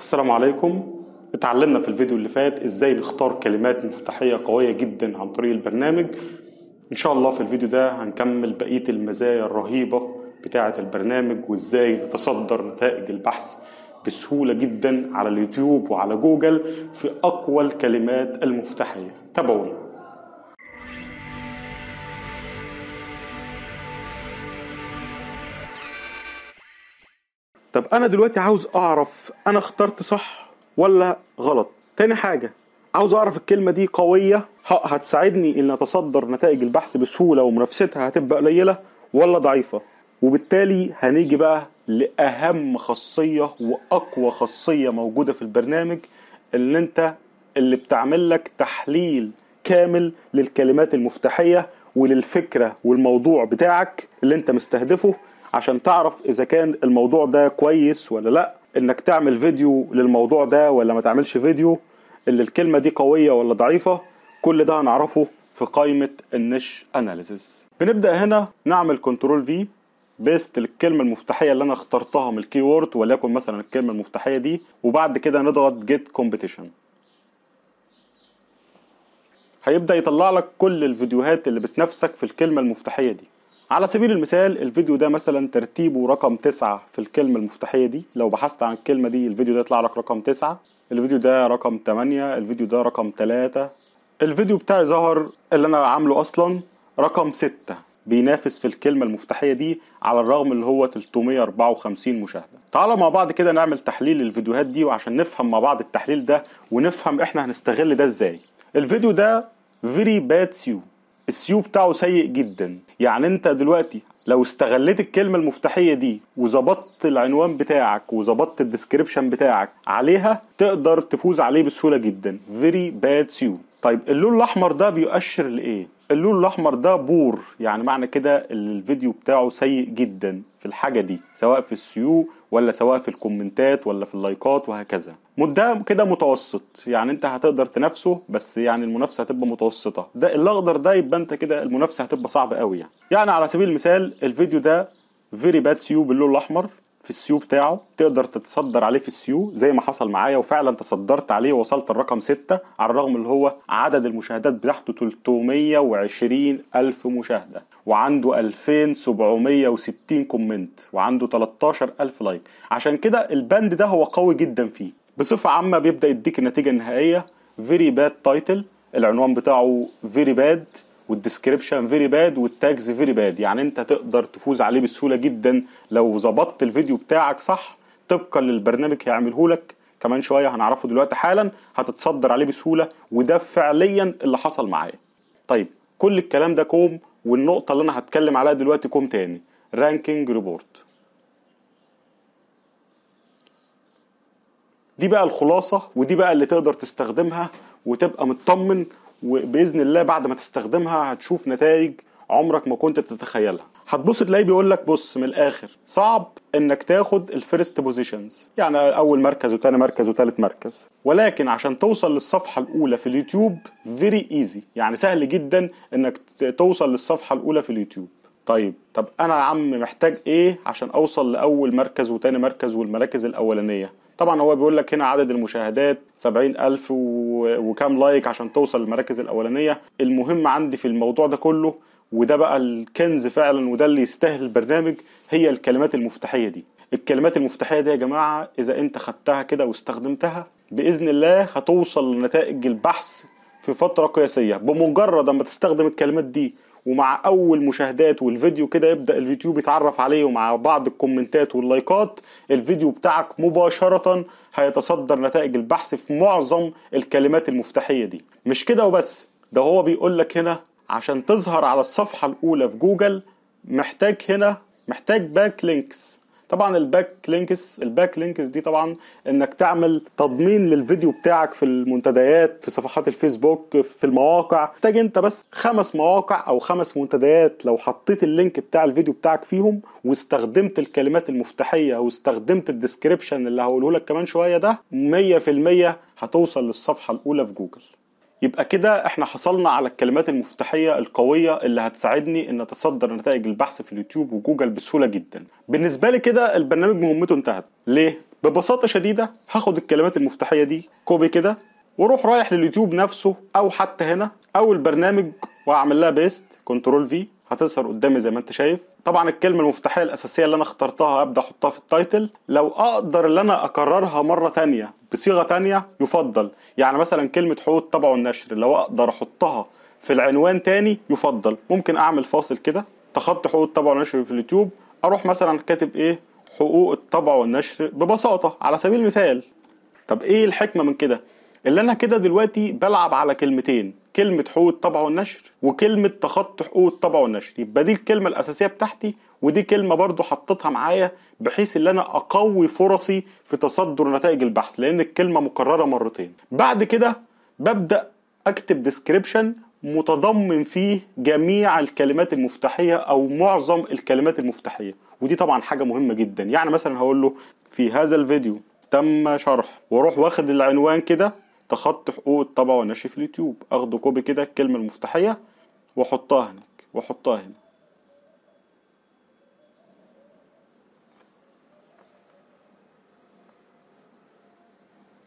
السلام عليكم اتعلمنا في الفيديو اللي فات ازاي نختار كلمات مفتاحية قوية جدا عن طريق البرنامج ان شاء الله في الفيديو ده هنكمل بقية المزايا الرهيبة بتاعة البرنامج وازاي نتصدر نتائج البحث بسهولة جدا على اليوتيوب وعلى جوجل في اقوى الكلمات المفتاحية تابعونا طب انا دلوقتي عاوز اعرف انا اخترت صح ولا غلط تاني حاجه عاوز اعرف الكلمه دي قويه هتساعدني ان اتصدر نتائج البحث بسهوله ومنافستها هتبقى قليله ولا ضعيفه وبالتالي هنيجي بقى لاهم خاصيه واقوى خاصيه موجوده في البرنامج اللي انت اللي بتعمل لك تحليل كامل للكلمات المفتاحيه وللفكره والموضوع بتاعك اللي انت مستهدفه عشان تعرف اذا كان الموضوع ده كويس ولا لا انك تعمل فيديو للموضوع ده ولا ما تعملش فيديو اللي الكلمه دي قويه ولا ضعيفه كل ده هنعرفه في قائمه النش اناليسيس بنبدا هنا نعمل كنترول في بيست للكلمه المفتاحيه اللي انا اخترتها من الكي وورد وليكن مثلا الكلمه المفتاحيه دي وبعد كده نضغط جيت كومبيتيشن هيبدا يطلع لك كل الفيديوهات اللي بتنافسك في الكلمه المفتاحيه دي على سبيل المثال الفيديو ده مثلا ترتيبه رقم تسعة في الكلمة المفتاحية دي لو بحثت عن الكلمة دي الفيديو ده يطلع لك رقم تسعة الفيديو ده رقم تمانية الفيديو ده رقم تلاتة الفيديو بتاعي ظهر اللي أنا عامله أصلا رقم ستة بينافس في الكلمة المفتاحية دي على الرغم اللي هو 354 مشاهدة تعالوا مع بعض كده نعمل تحليل للفيديوهات دي وعشان نفهم مع بعض التحليل ده ونفهم احنا هنستغل ده ازاي الفيديو ده very bad you السيو بتاعه سيء جدا يعني انت دلوقتي لو استغليت الكلمة المفتاحية دي وظبطت العنوان بتاعك وظبطت الديسكريبشن بتاعك عليها تقدر تفوز عليه بسهولة جدا very bad سيو طيب اللون الأحمر ده بيؤشر لإيه؟ اللون الأحمر ده بور يعني معنى كده الفيديو بتاعه سيء جدا في الحاجة دي سواء في السيو ولا سواء في الكومنتات ولا في اللايكات وهكذا مده كده متوسط يعني انت هتقدر تنافسه بس يعني المنافسه هتبقى متوسطه ده الاخضر ده يبقى انت كده المنافسه هتبقى صعبه قوي يعني يعني على سبيل المثال الفيديو ده فيري باد سيو باللون الاحمر في السيو بتاعه تقدر تتصدر عليه في السيو زي ما حصل معايا وفعلا تصدرت عليه ووصلت الرقم 6 على الرغم اللي هو عدد المشاهدات بتاعته 320 ألف مشاهدة وعنده 2760 كومنت وعنده 13 ألف لايك عشان كده البند ده هو قوي جدا فيه بصفة عامة بيبدأ يديك النتيجة النهائية فيري باد تايتل العنوان بتاعه فيري باد والديسكريبشن فيري باد والتاجز فيري باد يعني انت تقدر تفوز عليه بسهوله جدا لو ظبطت الفيديو بتاعك صح طبقا للبرنامج هيعمله لك كمان شويه هنعرفه دلوقتي حالا هتتصدر عليه بسهوله وده فعليا اللي حصل معايا طيب كل الكلام ده كوم والنقطه اللي انا هتكلم عليها دلوقتي كوم تاني رانكينج ريبورت دي بقى الخلاصه ودي بقى اللي تقدر تستخدمها وتبقى مطمن وباذن الله بعد ما تستخدمها هتشوف نتائج عمرك ما كنت تتخيلها هتبص تلاقيه بيقول لك بص من الاخر صعب انك تاخد الفيرست بوزيشنز يعني اول مركز وتاني مركز وتالت مركز ولكن عشان توصل للصفحه الاولى في اليوتيوب فيري ايزي يعني سهل جدا انك توصل للصفحه الاولى في اليوتيوب طيب طب انا يا عم محتاج ايه عشان اوصل لاول مركز وتاني مركز والمراكز الاولانيه طبعا هو بيقول لك هنا عدد المشاهدات سبعين ألف وكام لايك عشان توصل للمراكز الأولانية المهم عندي في الموضوع ده كله وده بقى الكنز فعلا وده اللي يستاهل البرنامج هي الكلمات المفتاحية دي الكلمات المفتاحية دي يا جماعة إذا أنت خدتها كده واستخدمتها بإذن الله هتوصل لنتائج البحث في فترة قياسية بمجرد ما تستخدم الكلمات دي ومع اول مشاهدات والفيديو كده يبدا اليوتيوب يتعرف عليه ومع بعض الكومنتات واللايكات الفيديو بتاعك مباشره هيتصدر نتائج البحث في معظم الكلمات المفتاحيه دي مش كده وبس ده هو بيقول لك هنا عشان تظهر على الصفحه الاولى في جوجل محتاج هنا محتاج باك لينكس طبعا الباك لينكس الباك لينكس دي طبعا انك تعمل تضمين للفيديو بتاعك في المنتديات في صفحات الفيسبوك في المواقع محتاج انت بس خمس مواقع او خمس منتديات لو حطيت اللينك بتاع الفيديو بتاعك فيهم واستخدمت الكلمات المفتاحيه واستخدمت الديسكريبشن اللي هقوله لك كمان شويه ده 100% هتوصل للصفحه الاولى في جوجل يبقى كده احنا حصلنا على الكلمات المفتاحية القوية اللي هتساعدني ان اتصدر نتائج البحث في اليوتيوب وجوجل بسهولة جدا بالنسبة لي كده البرنامج مهمته انتهت ليه؟ ببساطة شديدة هاخد الكلمات المفتاحية دي كوبي كده واروح رايح لليوتيوب نفسه او حتى هنا او البرنامج واعمل لها بيست كنترول في هتظهر قدامي زي ما انت شايف طبعا الكلمه المفتاحيه الاساسيه اللي انا اخترتها ابدا احطها في التايتل لو اقدر ان انا اكررها مره تانية بصيغه تانية يفضل يعني مثلا كلمه حقوق الطبع والنشر لو اقدر احطها في العنوان تاني يفضل ممكن اعمل فاصل كده تخطي حقوق الطبع والنشر في اليوتيوب اروح مثلا كاتب ايه حقوق الطبع والنشر ببساطه على سبيل المثال طب ايه الحكمه من كده اللي انا كده دلوقتي بلعب على كلمتين كلمه حقوق الطبع والنشر وكلمه تخطي حقوق الطبع والنشر يبقى دي الكلمه الاساسيه بتاعتي ودي كلمه برضو حطيتها معايا بحيث ان انا اقوي فرصي في تصدر نتائج البحث لان الكلمه مكرره مرتين بعد كده ببدا اكتب ديسكريبشن متضمن فيه جميع الكلمات المفتاحيه او معظم الكلمات المفتاحيه ودي طبعا حاجه مهمه جدا يعني مثلا هقول له في هذا الفيديو تم شرح واروح واخد العنوان كده تخطي حقوق الطبع والنشر في اليوتيوب اخده كوبي كده الكلمة المفتاحية واحطها هناك واحطها هنا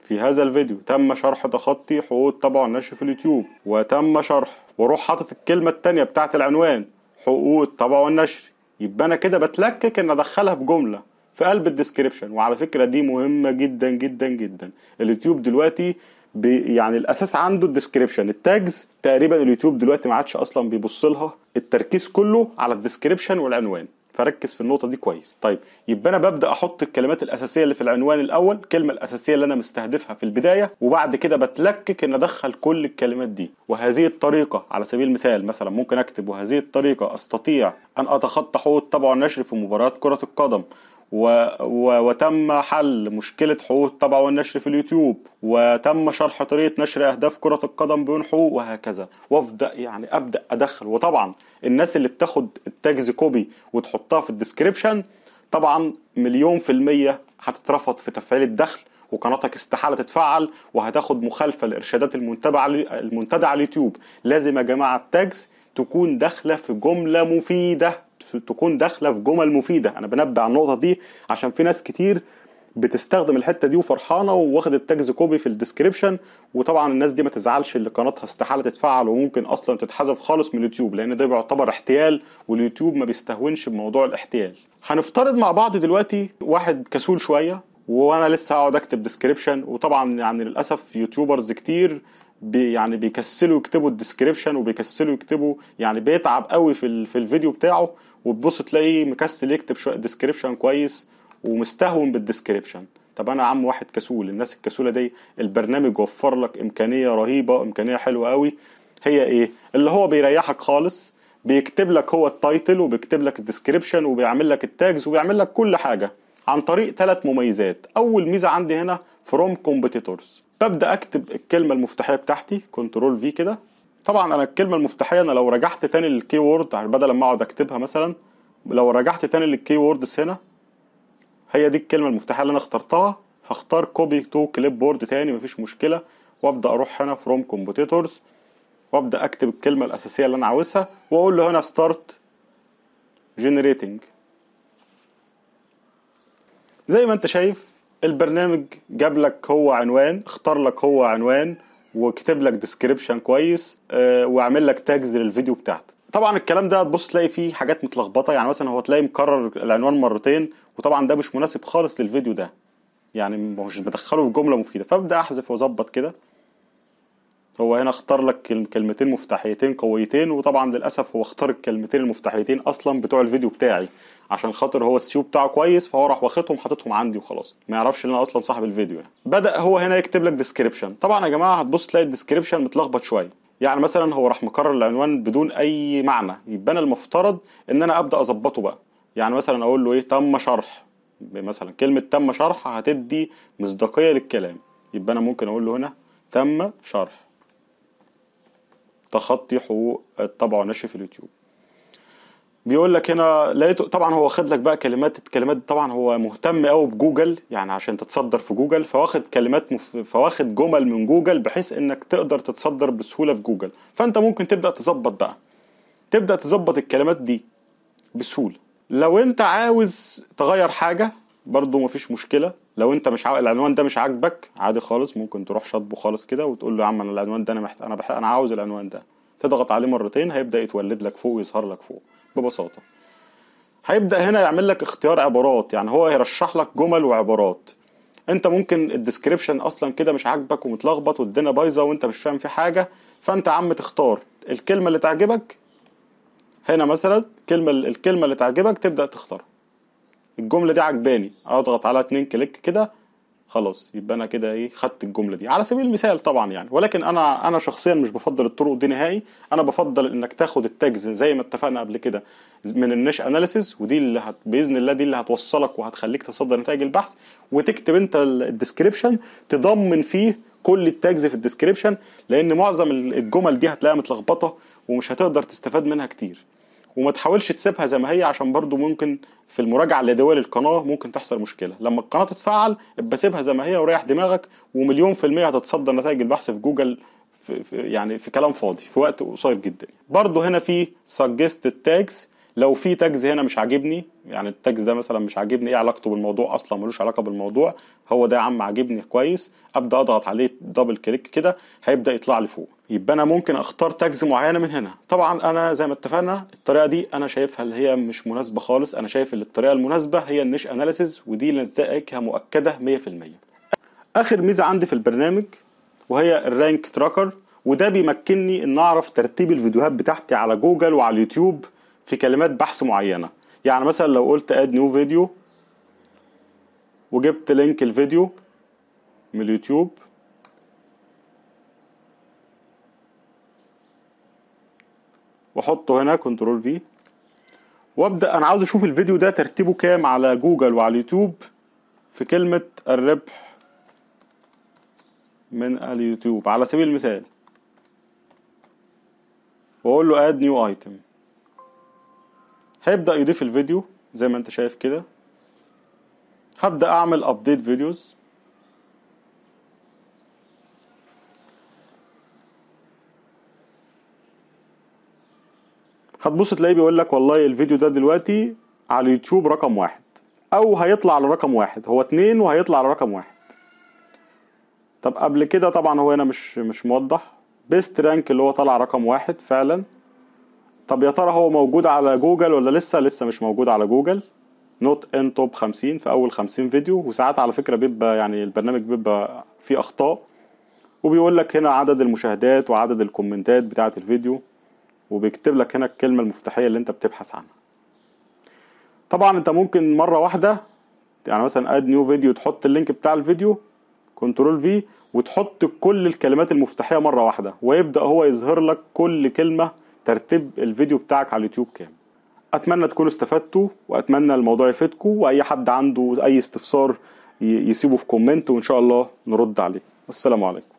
في هذا الفيديو تم شرح تخطي حقوق الطبع والنشر في اليوتيوب وتم شرح واروح حاطط الكلمة التانية بتاعة العنوان حقوق الطبع والنشر يبقى انا كده بتلكك ان ادخلها في جملة في قلب الديسكريبشن وعلى فكرة دي مهمة جدا جدا جدا اليوتيوب دلوقتي يعني الاساس عنده الديسكريبشن التاجز تقريبا اليوتيوب دلوقتي ما عادش اصلا بيبص لها التركيز كله على الديسكريبشن والعنوان فركز في النقطه دي كويس طيب يبقى انا ببدا احط الكلمات الاساسيه اللي في العنوان الاول الكلمه الاساسيه اللي انا مستهدفها في البدايه وبعد كده بتلكك ان ادخل كل الكلمات دي وهذه الطريقه على سبيل المثال مثلا ممكن اكتب وهذه الطريقه استطيع ان اتخطى حقوق الطبع والنشر في مباريات كره القدم و... و... وتم حل مشكلة حقوق الطبع والنشر في اليوتيوب وتم شرح طريقة نشر أهداف كرة القدم بدون حقوق وهكذا وأبدأ يعني أبدأ أدخل وطبعا الناس اللي بتاخد التاجز كوبي وتحطها في الديسكريبشن طبعا مليون في المية هتترفض في تفعيل الدخل وقناتك استحالة تتفعل وهتاخد مخالفة لإرشادات على المنتدى على اليوتيوب لازم يا جماعة التاجز تكون داخلة في جملة مفيدة تكون داخله في جمل مفيده انا بنبه على النقطه دي عشان في ناس كتير بتستخدم الحته دي وفرحانه وواخد التاجز كوبي في الديسكريبشن وطبعا الناس دي ما تزعلش اللي قناتها استحاله تتفعل وممكن اصلا تتحذف خالص من اليوتيوب لان ده بيعتبر احتيال واليوتيوب ما بيستهونش بموضوع الاحتيال هنفترض مع بعض دلوقتي واحد كسول شويه وانا لسه هقعد اكتب ديسكريبشن وطبعا يعني للاسف يوتيوبرز كتير بي يعني بيكسلوا يكتبوا الديسكريبشن وبيكسلوا يكتبوا يعني بيتعب قوي في, ال... في الفيديو بتاعه وتبص تلاقيه مكسل يكتب شويه ديسكريبشن كويس ومستهون بالديسكريبشن طب انا عم واحد كسول الناس الكسوله دي البرنامج وفر لك امكانيه رهيبه امكانيه حلوه قوي هي ايه اللي هو بيريحك خالص بيكتب لك هو التايتل وبيكتب لك الديسكريبشن وبيعمل لك التاجز وبيعمل لك كل حاجه عن طريق ثلاث مميزات اول ميزه عندي هنا فروم كومبيتيتورز ببدا اكتب الكلمه المفتاحيه بتاعتي كنترول في كده طبعا انا الكلمه المفتاحيه انا لو رجعت تاني للكي وورد يعني بدل ما اقعد اكتبها مثلا لو رجعت تاني للكي ووردز هنا هي دي الكلمه المفتاحيه اللي انا اخترتها هختار كوبي تو كليب بورد تاني مفيش مشكله وابدا اروح هنا فروم كومبيتيتورز وابدا اكتب الكلمه الاساسيه اللي انا عاوزها واقول له هنا ستارت جنريتنج زي ما انت شايف البرنامج جاب لك هو عنوان اختار لك هو عنوان وكتب لك ديسكريبشن كويس آه، واعمل لك تاجز للفيديو بتاعتك طبعا الكلام ده تبص تلاقي فيه حاجات متلخبطه يعني مثلا هو تلاقي مكرر العنوان مرتين وطبعا ده مش مناسب خالص للفيديو ده يعني مش بدخله في جمله مفيده فابدا احذف واظبط كده هو هنا اختار لك كلمتين مفتاحيتين قويتين وطبعا للاسف هو اختار الكلمتين المفتاحيتين اصلا بتوع الفيديو بتاعي عشان خاطر هو السيو بتاعه كويس فهو راح واخدهم حاططهم عندي وخلاص ما يعرفش ان انا اصلا صاحب الفيديو يعني بدا هو هنا يكتب لك ديسكريبشن طبعا يا جماعه هتبص تلاقي الديسكريبشن متلخبط شويه يعني مثلا هو راح مكرر العنوان بدون اي معنى يبقى انا المفترض ان انا ابدا اظبطه بقى يعني مثلا اقول له ايه تم شرح مثلا كلمه تم شرح هتدي مصداقيه للكلام يبقى انا ممكن اقول له هنا تم شرح تخطي حقوق الطبع آه، والنشر في اليوتيوب بيقول لك هنا لقيته طبعا هو واخد لك بقى كلمات الكلمات طبعا هو مهتم قوي بجوجل يعني عشان تتصدر في جوجل فواخد كلمات مف... فواخد جمل من جوجل بحيث انك تقدر تتصدر بسهوله في جوجل فانت ممكن تبدا تظبط بقى تبدا تظبط الكلمات دي بسهوله لو انت عاوز تغير حاجه برضه مفيش مشكله لو انت مش عا... العنوان ده مش عاجبك عادي خالص ممكن تروح شاطبه خالص كده وتقول له يا عم انا العنوان ده انا محت... انا بح... انا عاوز العنوان ده تضغط عليه مرتين هيبدا يتولد لك فوق ويظهر لك فوق ببساطه هيبدا هنا يعمل لك اختيار عبارات يعني هو هيرشح لك جمل وعبارات انت ممكن الديسكريبشن اصلا كده مش عاجبك ومتلخبط والدنيا بايظه وانت مش فاهم في حاجه فانت عم تختار الكلمه اللي تعجبك هنا مثلا الكلمه الكلمه اللي تعجبك تبدا تختارها الجمله دي عجباني اضغط على اتنين كليك كده خلاص يبقى انا كده ايه خدت الجمله دي على سبيل المثال طبعا يعني ولكن انا انا شخصيا مش بفضل الطرق دي نهائي انا بفضل انك تاخد التاجز زي ما اتفقنا قبل كده من النش اناليسيز ودي اللي هت باذن الله دي اللي هتوصلك وهتخليك تصدر نتائج البحث وتكتب انت الديسكريبشن تضمن فيه كل التاجز في الديسكريبشن لان معظم الجمل دي هتلاقيها متلخبطه ومش هتقدر تستفاد منها كتير وما تحاولش تسيبها زي ما هي عشان برضو ممكن في المراجعه لدول القناه ممكن تحصل مشكله لما القناه تتفعل ابقى سيبها زي ما هي وريح دماغك ومليون في الميه هتتصدر نتائج البحث في جوجل في يعني في كلام فاضي في وقت قصير جدا برضو هنا في suggested tags لو في تاجز هنا مش عاجبني يعني التاجز ده مثلا مش عاجبني ايه علاقته بالموضوع اصلا ملوش علاقه بالموضوع هو ده يا عم عاجبني كويس ابدا اضغط عليه دبل كليك كده هيبدا يطلع لي فوق يبقى انا ممكن اختار تاجز معينه من هنا طبعا انا زي ما اتفقنا الطريقه دي انا شايفها اللي هي مش مناسبه خالص انا شايف ان الطريقه المناسبه هي النش اناليسيز ودي نتائجها مؤكده 100% اخر ميزه عندي في البرنامج وهي الرانك تراكر وده بيمكنني ان اعرف ترتيب الفيديوهات بتاعتي على جوجل وعلى اليوتيوب في كلمات بحث معينة يعني مثلا لو قلت اد نيو فيديو وجبت لينك الفيديو من اليوتيوب واحطه هنا كنترول في وابدا انا عاوز اشوف الفيديو ده ترتيبه كام على جوجل وعلى اليوتيوب في كلمه الربح من اليوتيوب على سبيل المثال واقول له اد نيو ايتم هيبدأ يضيف الفيديو زي ما انت شايف كده هبدأ اعمل ابديت فيديوز هتبص تلاقيه بيقول لك والله الفيديو ده دلوقتي على اليوتيوب رقم واحد او هيطلع على رقم واحد هو اتنين وهيطلع على رقم واحد طب قبل كده طبعا هو هنا مش مش موضح بيست رانك اللي هو طلع رقم واحد فعلا طب يا ترى هو موجود على جوجل ولا لسه لسه مش موجود على جوجل نوت ان توب 50 في اول 50 فيديو وساعات على فكره بيبقى يعني البرنامج بيبقى فيه اخطاء وبيقول لك هنا عدد المشاهدات وعدد الكومنتات بتاعه الفيديو وبيكتب لك هنا الكلمه المفتاحيه اللي انت بتبحث عنها طبعا انت ممكن مره واحده يعني مثلا اد نيو فيديو تحط اللينك بتاع الفيديو كنترول في وتحط كل الكلمات المفتاحيه مره واحده ويبدا هو يظهر لك كل كلمه ترتيب الفيديو بتاعك على اليوتيوب كام اتمنى تكونوا استفدتوا واتمنى الموضوع يفيدكم واي حد عنده اي استفسار يسيبه في كومنت وان شاء الله نرد عليه والسلام عليكم